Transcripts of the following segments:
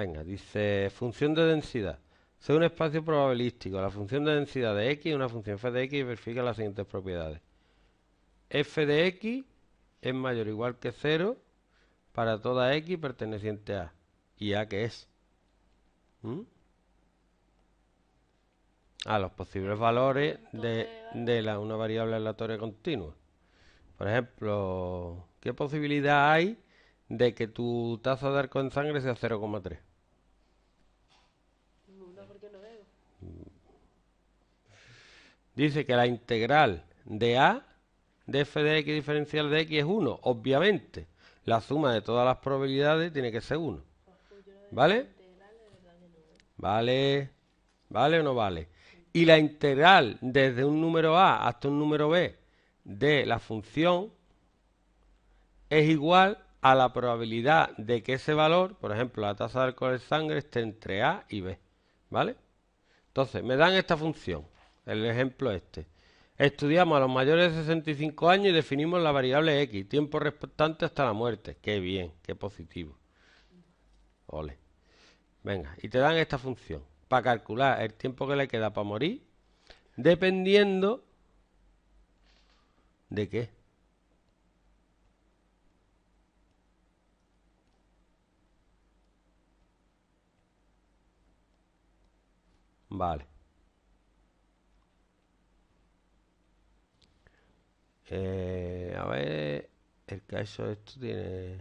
Venga, dice función de densidad. Soy un espacio probabilístico. La función de densidad de x es una función f de x y verifica las siguientes propiedades. f de x es mayor o igual que 0 para toda x perteneciente a. ¿Y a qué es? ¿Mm? A los posibles valores de, una variable aleatoria continua. Por ejemplo, ¿qué posibilidad hay de que tu tasa de arco en sangre sea 0,3? Dice que la integral de A de f de x diferencial de x es 1. Obviamente, la suma de todas las probabilidades tiene que ser 1. ¿Vale? ¿Vale? ¿Vale o no vale? Y la integral desde un número A hasta un número B de la función es igual a la probabilidad de que ese valor, por ejemplo, la tasa de alcohol de sangre, esté entre A y B. ¿Vale? Entonces, me dan esta función el ejemplo este. Estudiamos a los mayores de 65 años y definimos la variable X, tiempo restante hasta la muerte. Qué bien, qué positivo. Ole. Venga, y te dan esta función para calcular el tiempo que le queda para morir, dependiendo de qué. Vale. Eh, a ver, el caso de esto tiene...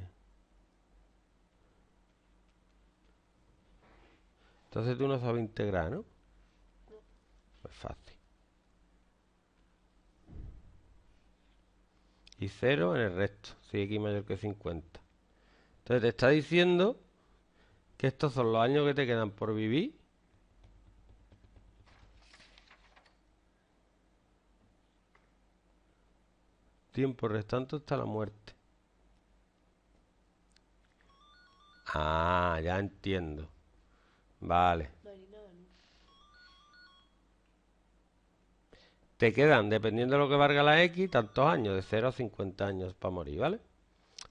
Entonces tú no sabes integrar, ¿no? Es pues fácil. Y cero en el resto, si x mayor que 50. Entonces te está diciendo que estos son los años que te quedan por vivir tiempo restante hasta la muerte. Ah, ya entiendo. Vale. Te quedan, dependiendo de lo que valga la X, tantos años, de 0 a 50 años para morir, ¿vale?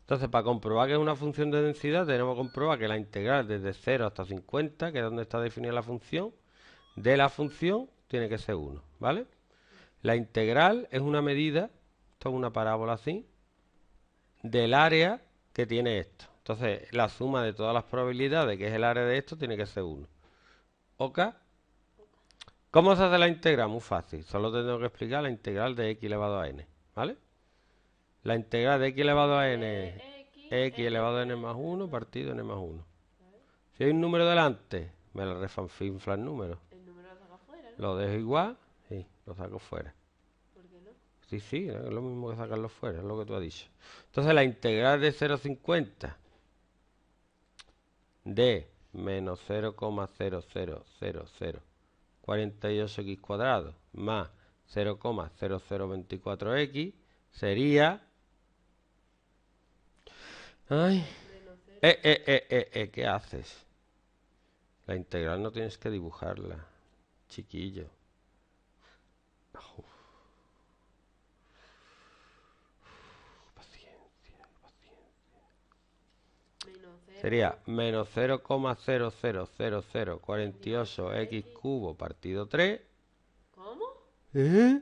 Entonces, para comprobar que es una función de densidad, tenemos que comprobar que la integral desde 0 hasta 50, que es donde está definida la función, de la función tiene que ser 1, ¿vale? La integral es una medida esto es una parábola así, del área que tiene esto. Entonces, la suma de todas las probabilidades, que es el área de esto, tiene que ser 1. ¿Ok? ¿Cómo se hace la integral? Muy fácil. Solo tengo que explicar la integral de x elevado a n. ¿Vale? La integral de x elevado a n es x elevado a n más 1 partido n más 1. Si hay un número delante, me lo refanfinfla el número. El número lo saco fuera. Lo dejo igual, y lo saco fuera. Sí, sí, es lo mismo que sacarlo fuera, es lo que tú has dicho. Entonces la integral de 0,50 de menos 48 x cuadrado más 0,0024x sería... Ay. Eh, eh, eh, eh, ¿Qué haces? La integral no tienes que dibujarla, chiquillo. Sería menos 0,00048x cubo partido 3. ¿Cómo? ¿Eh?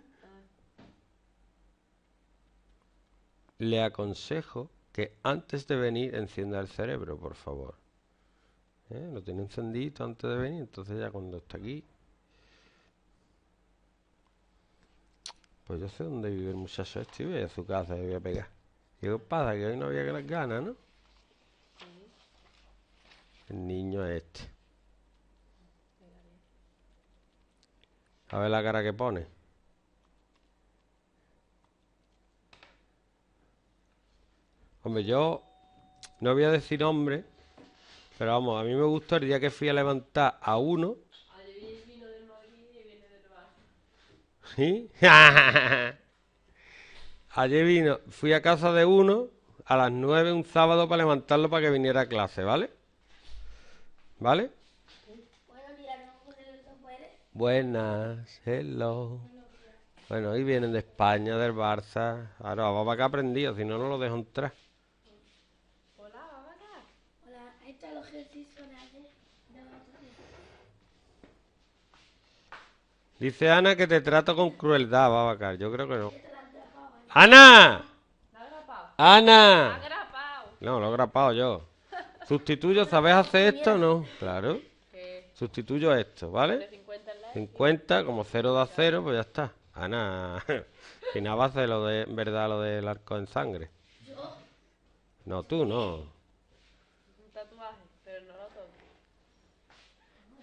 Le aconsejo que antes de venir encienda el cerebro, por favor. ¿Eh? Lo tiene encendido antes de venir, entonces ya cuando está aquí. Pues yo sé dónde vive el muchacho este, voy a su casa y voy a pegar. Digo, pasa que hoy no había ganas, ¿no? El niño es este. A ver la cara que pone. Hombre, yo no voy a decir nombre, pero vamos, a mí me gustó el día que fui a levantar a uno. ¿Sí? Ayer vino, fui a casa de uno a las 9 un sábado para levantarlo para que viniera a clase, ¿vale? ¿Vale? Buenas, hello. Bueno, hoy vienen de España, del Barça. Ahora, Babaca ha aprendido, si no, no lo dejo entrar. Hola, Hola, ahí el ejercicio Dice Ana que te trato con crueldad, Babacar. Yo creo que no. ¡Ana! ¡Ana! No, lo he grapado yo. Sustituyo, ¿sabes hacer esto o no? Claro. Sustituyo esto, ¿vale? 50, como 0 da 0, pues ya está. Ana, que nada va a hacer lo de, verdad, lo del arco en sangre. ¿Yo? No, tú no. Un tatuaje, pero no lo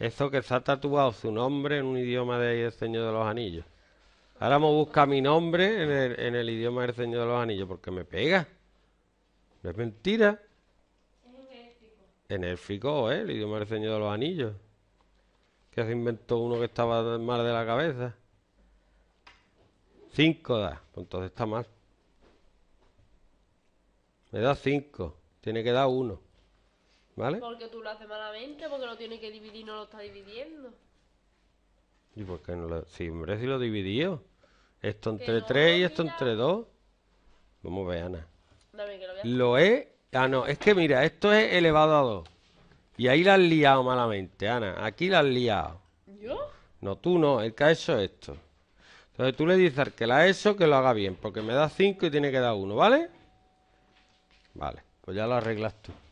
Eso que se ha tatuado su nombre en un idioma de El Señor de los Anillos. Ahora me busca mi nombre en el, en el idioma del Señor de los Anillos, porque me pega. No es mentira. En el fricó, ¿eh? El idioma del Señor de los Anillos. Que se inventó uno que estaba mal de la cabeza. Cinco da. Pues entonces está mal. Me da cinco. Tiene que dar uno. ¿Vale? Porque tú lo haces malamente, porque lo tiene que dividir no lo está dividiendo. ¿Y por qué no lo.? Sí, hombre, si lo dividido Esto entre tres y esto entre dos Vamos a ver, Ana. Dame, que lo, lo he Ah, no, es que mira, esto es elevado a 2. Y ahí la has liado malamente, Ana. Aquí la has liado. ¿Yo? No, tú no, el que ha hecho esto. Entonces tú le dices al que la ha hecho que lo haga bien, porque me da 5 y tiene que dar 1, ¿vale? Vale, pues ya lo arreglas tú.